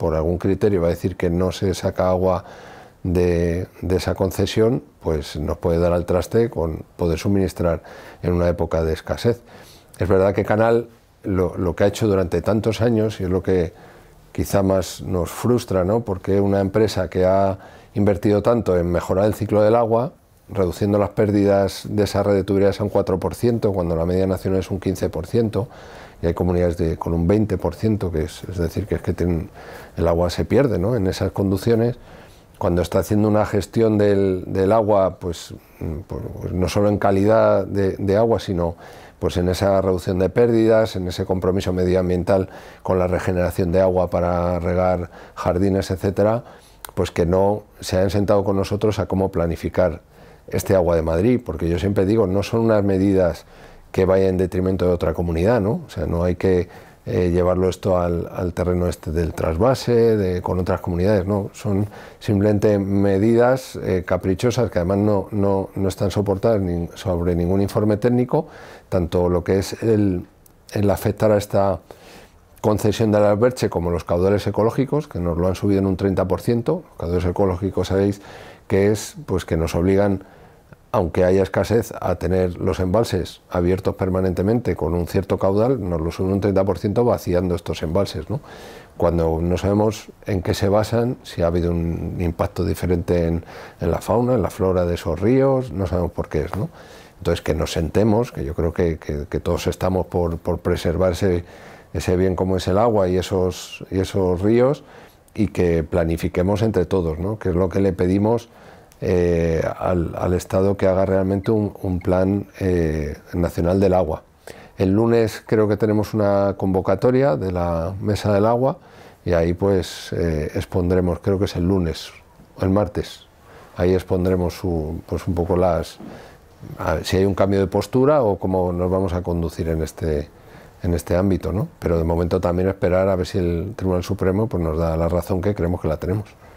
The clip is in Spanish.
por algún criterio va a decir que no se saca agua de, esa concesión, pues nos puede dar al traste con poder suministrar en una época de escasez. Es verdad que Canal lo, lo que ha hecho durante tantos años y es lo que quizá más nos frustra, ¿no? porque una empresa que ha invertido tanto en mejorar el ciclo del agua, reduciendo las pérdidas de esa red de tuberías a un 4%, cuando la media nacional es un 15%, y hay comunidades con un 20%, que es, decir, que es que el agua se pierde en esas conducciones. Cuando está haciendo una gestión del, agua, pues, pues, no solo en calidad de, agua, sino pues en esa reducción de pérdidas, en ese compromiso medioambiental con la regeneración de agua para regar jardines, etcétera, pues que no se han sentado con nosotros a cómo planificar este agua de Madrid, porque yo siempre digo, no son unas medidas que vayan en detrimento de otra comunidad, ¿no? O sea, no hay que eh, llevarlo esto al, terreno este del trasvase, con otras comunidades, no, son simplemente medidas eh, caprichosas que además no, no, están soportadas sobre ningún informe técnico, tanto lo que es el, el afectar a esta concesión del alberche como los caudales ecológicos, que nos lo han subido en un 30%, los caudales ecológicos sabéis que es pues que nos obligan aunque haya escasez, a tener los embalses abiertos permanentemente con un cierto caudal, nos lo suben un 30% vaciando estos embalses, ¿no? cuando no sabemos en qué se basan, si ha habido un impacto diferente en, la fauna, en la flora de esos ríos, no sabemos por qué es. ¿no? Entonces, que nos sentemos, que yo creo que, todos estamos por, preservar ese, bien como es el agua y esos, y esos ríos, y que planifiquemos entre todos, ¿no? que es lo que le pedimos eh, al, Estado que haga realmente un, plan eh, nacional del agua. El lunes creo que tenemos una convocatoria de la Mesa del Agua y ahí pues eh, expondremos, creo que es el lunes o el martes, ahí expondremos pues un poco las, si hay un cambio de postura o cómo nos vamos a conducir en este, en este ámbito, ¿no? Pero de momento también esperar a ver si el Tribunal Supremo pues, nos da la razón que creemos que la tenemos.